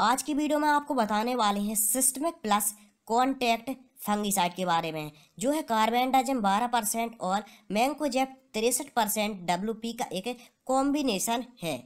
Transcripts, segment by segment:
आज की वीडियो में आपको बताने वाले हैं सिस्टमिक प्लस कॉन्टैक्ट फंगिसाइड के बारे में जो है कार्बेंडाजम 12 परसेंट और मैंकोजेप तिरसठ परसेंट डब्ल्यू का एक कॉम्बिनेशन है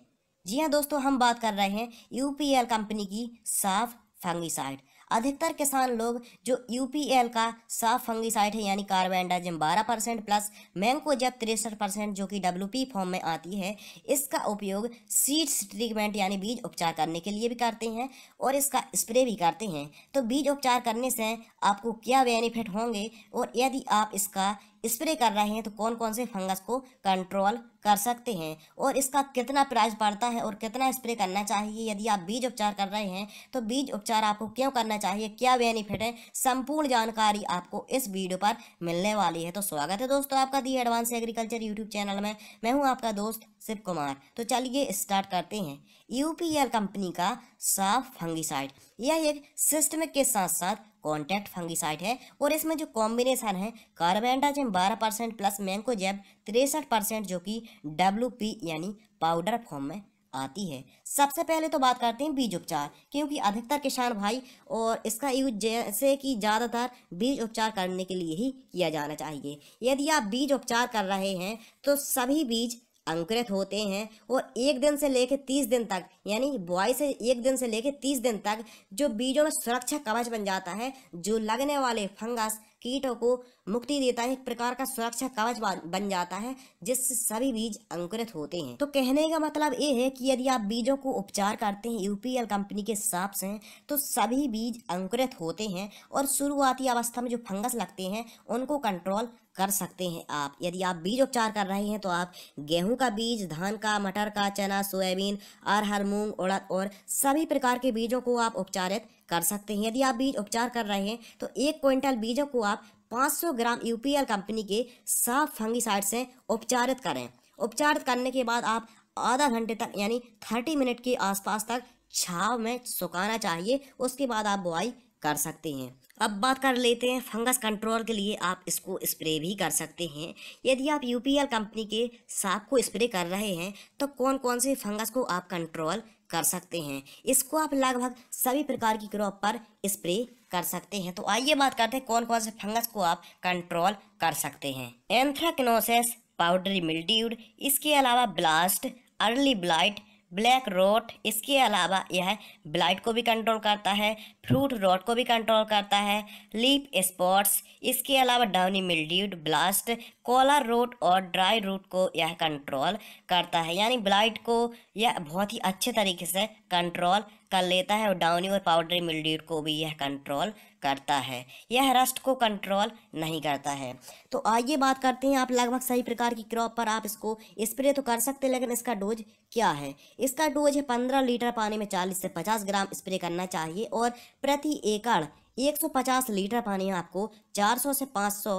जी हाँ दोस्तों हम बात कर रहे हैं एल कंपनी की साफ फंगिसाइड अधिकतर किसान लोग जो यूपीएल का साफ फंगिसाइड है यानी कार्बेंडाजिम बारह परसेंट प्लस मैंकोजेब तिरसठ परसेंट जो कि डब्ल्यू फॉर्म में आती है इसका उपयोग सीड्स ट्रीटमेंट यानी बीज उपचार करने के लिए भी करते हैं और इसका स्प्रे भी करते हैं तो बीज उपचार करने से आपको क्या बेनिफिट होंगे और यदि आप इसका स्प्रे कर रहे हैं तो कौन कौन से फंगस को कंट्रोल कर सकते हैं और इसका कितना प्राइस पड़ता है और कितना स्प्रे करना चाहिए यदि आप बीज उपचार कर रहे हैं तो बीज उपचार आपको क्यों करना चाहिए क्या बेनिफिट है संपूर्ण जानकारी आपको इस वीडियो पर मिलने वाली है तो स्वागत है दोस्तों आपका the advance agriculture YouTube channel में मैं हूँ आपका दोस्त शिव कुमार तो चलिए स्टार्ट करते हैं यू कंपनी का साफ फंगिसाइड यह एक सिस्टम के साथ साथ कॉन्टैक्ट फंगिसाइड है और इसमें जो कॉम्बिनेशन है कार्बेंडाजिम बारह परसेंट प्लस मैंकोजेब तिरसठ परसेंट जो कि डब्ल्यू यानी पाउडर फॉर्म में आती है सबसे पहले तो बात करते हैं बीज उपचार क्योंकि अधिकतर किसान भाई और इसका यूज जैसे कि ज़्यादातर बीज उपचार करने के लिए ही किया जाना चाहिए यदि आप बीज उपचार कर रहे हैं तो सभी बीज अंकुरित होते हैं और एक दिन से लेकर तीस दिन तक यानी बुआई से एक दिन से लेकर तीस दिन तक जो बीजों में सुरक्षा कवच बन जाता है जो लगने वाले फंगस कीटों को मुक्ति देता है एक प्रकार का सुरक्षा कवच बन जाता है जिससे सभी बीज अंकुरित होते हैं तो कहने का मतलब ये है कि यदि आप बीजों को उपचार करते हैं यूपीएल कंपनी के हिसाब से तो सभी बीज अंकुरित होते हैं और शुरुआती अवस्था में जो फंगस लगते हैं उनको कंट्रोल कर सकते हैं आप यदि आप बीज उपचार कर रहे हैं तो आप गेहूं का बीज धान का मटर का चना सोयाबीन अरहर मूंग उड़द और सभी प्रकार के बीजों को आप उपचारित कर सकते हैं यदि आप बीज उपचार कर रहे हैं तो एक क्विंटल बीजों को आप 500 ग्राम यूपीएल कंपनी के साफ फंगिसाइड से उपचारित करें उपचारित करने के बाद आप आधा घंटे तक यानी थर्टी मिनट के आसपास तक छाव में सुखाना चाहिए उसके बाद आप बुआई कर सकते हैं अब बात कर लेते हैं फंगस कंट्रोल के लिए आप इसको स्प्रे भी कर सकते हैं यदि आप यू कंपनी के सांप को स्प्रे कर रहे हैं तो कौन कौन से फंगस को आप कंट्रोल कर सकते हैं इसको आप लगभग सभी प्रकार की क्रॉप पर स्प्रे कर सकते हैं तो आइए बात करते हैं कौन कौन से फंगस को आप कंट्रोल कर सकते हैं एंथ्राक्नोसेस पाउडरी मिल्ड्यूड इसके अलावा blast early blight black rot इसके अलावा यह ब्लाइट को भी कंट्रोल करता है फ्रूट रोट को भी कंट्रोल करता है लीप स्पॉट्स इसके अलावा downy mildewed blast collar rot और ड्राई रूट को यह कंट्रोल करता है यानी ब्लाइट को यह बहुत ही अच्छे तरीके से कंट्रोल कर लेता है और डाउनी और पाउडरी मिल्ड्यूट को भी यह कंट्रोल करता है यह रस्ट को कंट्रोल नहीं करता है तो आइए बात करते हैं आप लगभग सही प्रकार की क्रॉप पर आप इसको स्प्रे तो कर सकते हैं लेकिन इसका डोज क्या है इसका डोज है पंद्रह लीटर पानी में चालीस से पचास ग्राम स्प्रे करना चाहिए और प्रति एकड़ 150 लीटर पानी आपको 400 से 500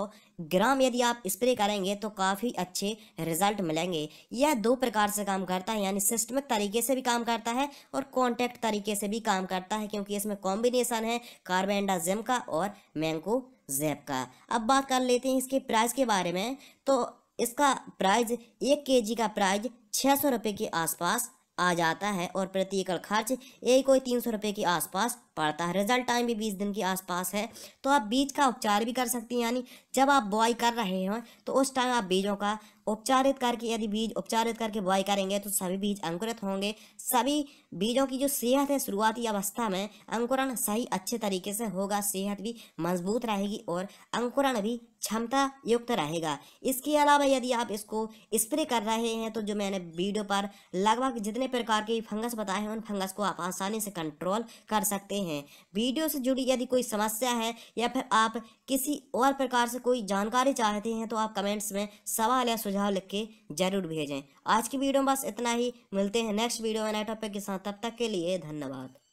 ग्राम यदि आप स्प्रे करेंगे तो काफ़ी अच्छे रिजल्ट मिलेंगे यह दो प्रकार से काम करता है यानी सिस्टमिक तरीके से भी काम करता है और कॉन्टैक्ट तरीके से भी काम करता है क्योंकि इसमें कॉम्बिनेशन है कार्बेंडाजिम का और मैंगो जैप का अब बात कर लेते हैं इसके प्राइस के बारे में तो इसका प्राइस एक जी का प्राइस छः सौ रुपये के आसपास आ जाता है और प्रति एकड़ खर्च यही कोई तीन सौ रुपये के आसपास पड़ता है रिजल्ट टाइम भी बीस दिन के आसपास है तो आप बीज का उपचार भी कर सकते हैं यानी जब आप बुआई कर रहे हो तो उस टाइम आप बीजों का उपचारित करके यदि बीज उपचारित करके बुआई करेंगे तो सभी बीज अंकुरित होंगे सभी बीजों की जो सेहत है शुरुआती अवस्था में अंकुरण सही अच्छे तरीके से होगा सेहत भी मजबूत रहेगी और अंकुरण भी क्षमता युक्त रहेगा इसके अलावा यदि आप इसको स्प्रे कर रहे हैं तो जो मैंने वीडियो पर लगभग जितने प्रकार के फंगस बताए हैं उन फंगस को आप आसानी से कंट्रोल कर सकते हैं हैं वीडियो से जुड़ी यदि कोई समस्या है या फिर आप किसी और प्रकार से कोई जानकारी चाहते हैं तो आप कमेंट्स में सवाल या सुझाव लिख के ज़रूर भेजें आज की वीडियो में बस इतना ही मिलते हैं नेक्स्ट वीडियो में नए टॉपिक के साथ तब तक के लिए धन्यवाद